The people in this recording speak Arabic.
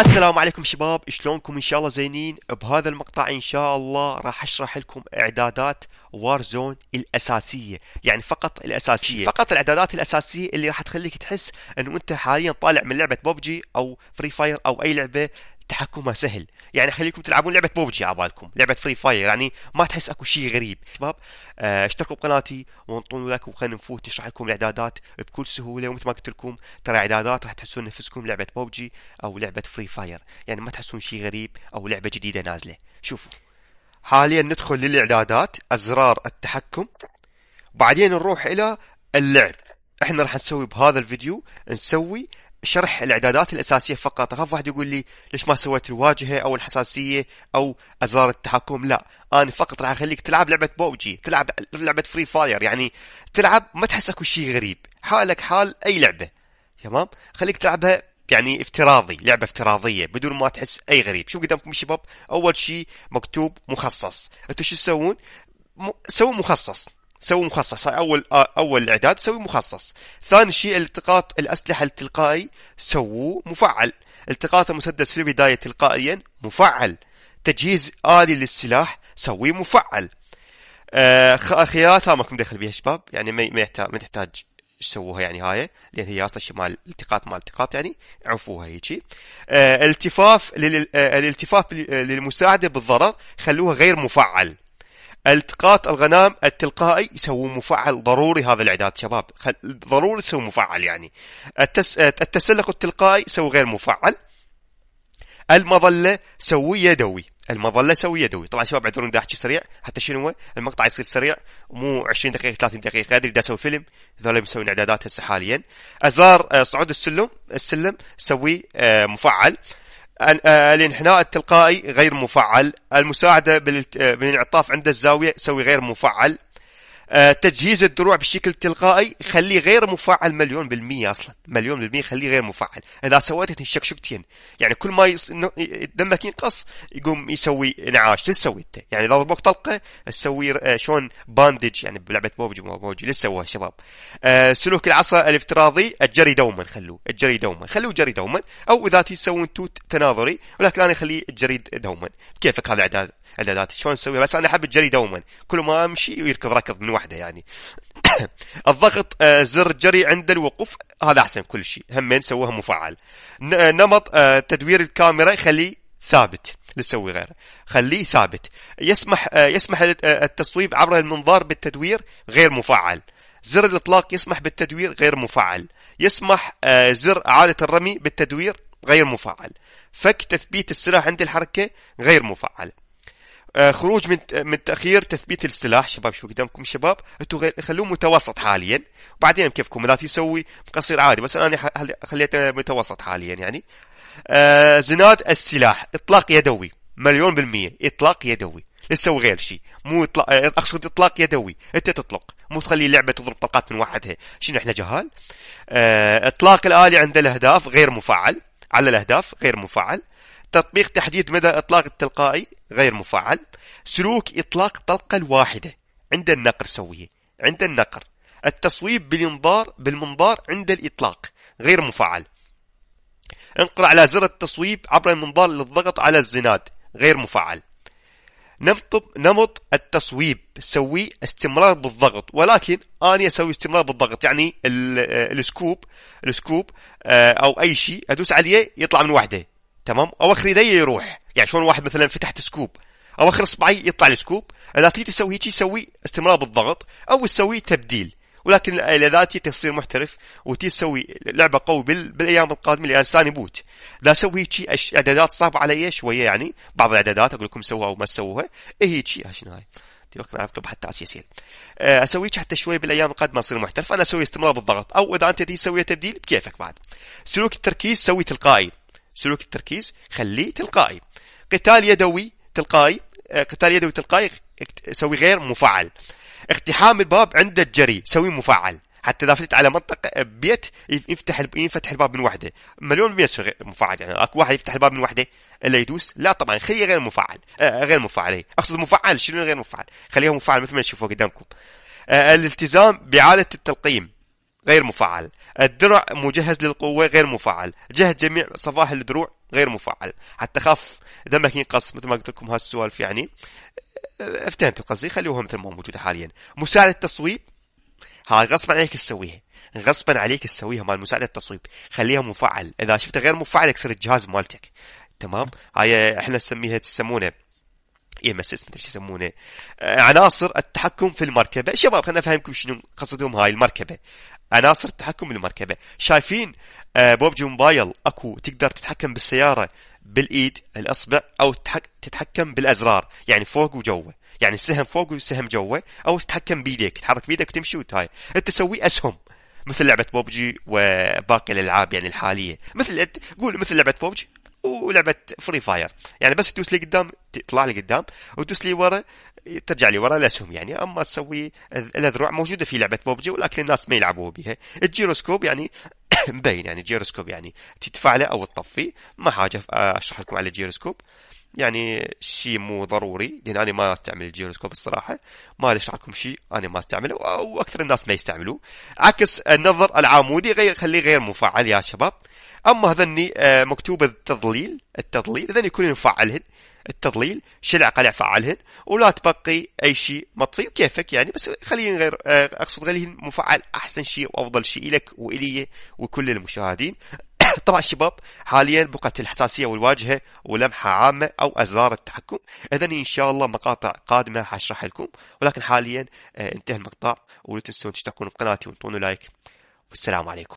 السلام عليكم شباب شلونكم ان شاء الله زينين بهذا المقطع ان شاء الله راح اشرح لكم اعدادات وارزون الاساسيه يعني فقط الاساسيه فقط الاعدادات الاساسيه اللي راح تخليك تحس انه انت حاليا طالع من لعبه ببجي او فري فاير او اي لعبه تحكمها سهل يعني خليكم تلعبون لعبه بوبجي على بالكم لعبه فري فاير يعني ما تحس اكو شيء غريب شباب آه، اشتركوا بقناتي وانطوني لايك وخلينا نفوت نشرح لكم الاعدادات بكل سهوله ومثل ما قلت لكم ترى اعدادات راح تحسون نفسكم لعبه بوبجي او لعبه فري فاير يعني ما تحسون شيء غريب او لعبه جديده نازله شوفوا حاليا ندخل للاعدادات ازرار التحكم بعدين نروح الى اللعب احنا راح نسوي بهذا الفيديو نسوي شرح الاعدادات الاساسيه فقط اخاف واحد يقول لي ليش ما سويت الواجهه او الحساسيه او ازرار التحكم لا انا فقط راح اخليك تلعب لعبه بوبجي تلعب لعبه فري فاير يعني تلعب ما تحس اكو شيء غريب حالك حال اي لعبه تمام خليك تلعبها يعني افتراضي لعبة افتراضية بدون ما تحس أي غريب شوف قدامكم شباب أول شيء مكتوب مخصص أنتوا شو تسوون م... سووا مخصص سوي مخصص اول آه، اول اعداد سوي مخصص ثاني شيء التقاط الاسلحه التلقائي سووه مفعل التقاط المسدس في البدايه تلقائيا مفعل تجهيز الي للسلاح سويه مفعل آه خياراتها كنت دخل بيها شباب يعني ما ما تحتاج سووها يعني هاي لان هي اصلا شمال مال التقاط مال التقاط يعني عفوها هيجي آه التفاف للالتفاف آه الالتفاف آه، للمساعده بالضرر خلوها غير مفعل التقاط الغنام التلقائي يسوون مفعل ضروري هذا الاعداد شباب خل... ضروري يسوي مفعل يعني التس... التسلق التلقائي سوي غير مفعل المظله سوي يدوي المظله سوي يدوي طبعا شباب اعذروني دا احكي سريع حتى شنو هو المقطع يصير سريع مو 20 دقيقه 30 دقيقه ادري دا اسوي فيلم ذولا مسوين اعدادات هسه حاليا ازرار آه، صعود السلم السلم سوي آه، مفعل الانحناء آه، التلقائي غير مفعل المساعدة آه، بالانعطاف عند الزاوية سوي غير مفعل آه، تجهيز الدروع بشكل تلقائي خليه غير مفعل مليون بالمية أصلا مليون بالمية خليه غير مفعل إذا سويته تنشكشكتين يعني كل ما يص... دمك ينقص يقوم يسوي انعاش ليش سويته أنت يعني إذا ضربوك طلقة تسوي آه، شلون باندج يعني بلعبة بوبجي بوبجي ليش سووها شباب آه، سلوك العصا الافتراضي الجري دوما خلوه الجري دوما خلوه جري دوما أو إذا تسوون توت تناظري ولكن أنا أخليه الجري دوما كيفك هذا إعداد اعدادات شلون اسويها بس انا احب الجري دوما كل ما امشي ويركض ركض من وحده يعني الضغط آه، زر الجري عند الوقوف هذا احسن كل شيء همين سووها مفعل آه، نمط آه، تدوير الكاميرا خليه ثابت لا تسوي غيره خليه ثابت يسمح يسمح التصويب عبر المنظار بالتدوير غير مفعل زر الاطلاق يسمح بالتدوير غير مفعل يسمح زر اعاده الرمي بالتدوير غير مفعل فك تثبيت السلاح عند الحركه غير مفعل آه، خروج من من تاخير تثبيت السلاح شباب شو قدامكم شباب انتم خلوه متوسط حاليا وبعدين كيفكم لا تسوي قصير عادي بس انا خليته متوسط حاليا يعني آه، زناد السلاح اطلاق يدوي مليون بالمية اطلاق يدوي لا تسوي غير شيء مو اطلاق آه، اقصد اطلاق يدوي انت تطلق مو تخلي اللعبه تضرب طلقات من وحدها شنو احنا جهال اطلاق الالي عند الاهداف غير مفعل على الاهداف غير مفعل تطبيق تحديد مدى إطلاق التلقائي غير مفعل سلوك إطلاق طلقة الواحدة عند النقر سوية عند النقر التصويب بالمنظار بالمنظار عند الإطلاق غير مفعل انقر على زر التصويب عبر المنظار للضغط على الزناد غير مفعل نمط التصويب سوي استمرار بالضغط ولكن اني اسوي استمرار بالضغط يعني السكوب السكوب آه، او اي شيء ادوس عليه يطلع من وحده تمام اواخر يدي يروح يعني شلون واحد مثلا فتحت سكوب اواخر اصبعي يطلع السكوب اذا تيجي تسوي هيك يسوي استمرار بالضغط او تسوي تبديل ولكن اذا تي تصير محترف وتي تسوي لعبه قوي بال... بالايام القادمه لان ساني بوت اذا اسوي هيك أش... اعدادات صعبه علي شويه يعني بعض الاعدادات اقول لكم سووها او ما سووها إيه هيك شنو هاي وقت ما آه، حتى على اسوي حتى شوي بالايام القادمه اصير محترف انا اسوي استمرار بالضغط او اذا انت تسوي تبديل بكيفك بعد سلوك التركيز سوي تلقائي سلوك التركيز خليه تلقائي قتال يدوي تلقائي آه، قتال يدوي تلقائي سوي غير مفعل اقتحام الباب عند الجري سوي مفعل حتى اذا فتت على منطقه آه، بيت يفتح ينفتح الباب من وحده مليون بالمية مفعل يعني اكو واحد يفتح الباب من وحده الا يدوس لا طبعا خليه غير مفعل آه, آه، غير مفعل إيه. اقصد مفعل شنو غير مفعل خليه مفعل مثل ما تشوفوا قدامكم آه الالتزام باعاده التلقيم غير مفعل الدرع مجهز للقوة غير مفعل جهز جميع صفائح الدروع غير مفعل حتى خاف دمك ينقص مثل ما قلت لكم هالسوالف يعني افتهمتوا قصدي خلوها مثل ما موجودة حاليا مساعدة التصويب هاي غصبا عليك تسويها غصبا عليك تسويها مال مساعدة التصويب خليها مفعل اذا شفتها غير مفعل اكسر الجهاز مالتك تمام هاي احنا نسميها تسمونه اي ام اس اس مدري ايش يسمونه آه، عناصر التحكم في المركبه شباب خلينا افهمكم شنو قصدهم هاي المركبه عناصر التحكم بالمركبه شايفين آه، بوبجي موبايل اكو تقدر تتحكم بالسياره بالايد الاصبع او تتحكم بالازرار يعني فوق وجوه يعني السهم فوق والسهم جوه او تتحكم بيدك تحرك بيدك وتمشي وتاي انت تسوي اسهم مثل لعبه بوبجي وباقي الالعاب يعني الحاليه مثل قول مثل لعبه بوبجي ولعبه فري فاير يعني بس تدوس لي قدام تطلع لي قدام وتدوس لي ورا ترجع لي ورا الاسهم يعني اما تسوي الاذرع موجوده في لعبه بوبجي ولكن الناس ما يلعبوا بها الجيروسكوب يعني مبين يعني جيروسكوب يعني تدفع له او تطفيه ما حاجه اشرح لكم على الجيروسكوب يعني شيء مو ضروري لان انا ما استعمل الجيروسكوب الصراحه ما اشرح لكم شيء انا ما استعمله واكثر الناس ما يستعملوه عكس النظر العمودي غير خليه غير مفعل يا شباب اما هذني آه، مكتوب التضليل التضليل اذا يكون مفعلهن التضليل شلع قلع فعلهن ولا تبقي اي شيء مطفي وكيفك يعني بس خليهن غير آه، اقصد خليهن مفعل احسن شيء وافضل شيء لك والي وكل المشاهدين طبعا الشباب حاليا بقت الحساسية والواجهة ولمحة عامة أو أزرار التحكم اذا إن شاء الله مقاطع قادمة حشرح لكم ولكن حاليا آه، انتهى المقطع ولا تنسون تشتركون بقناتي وانطونوا لايك والسلام عليكم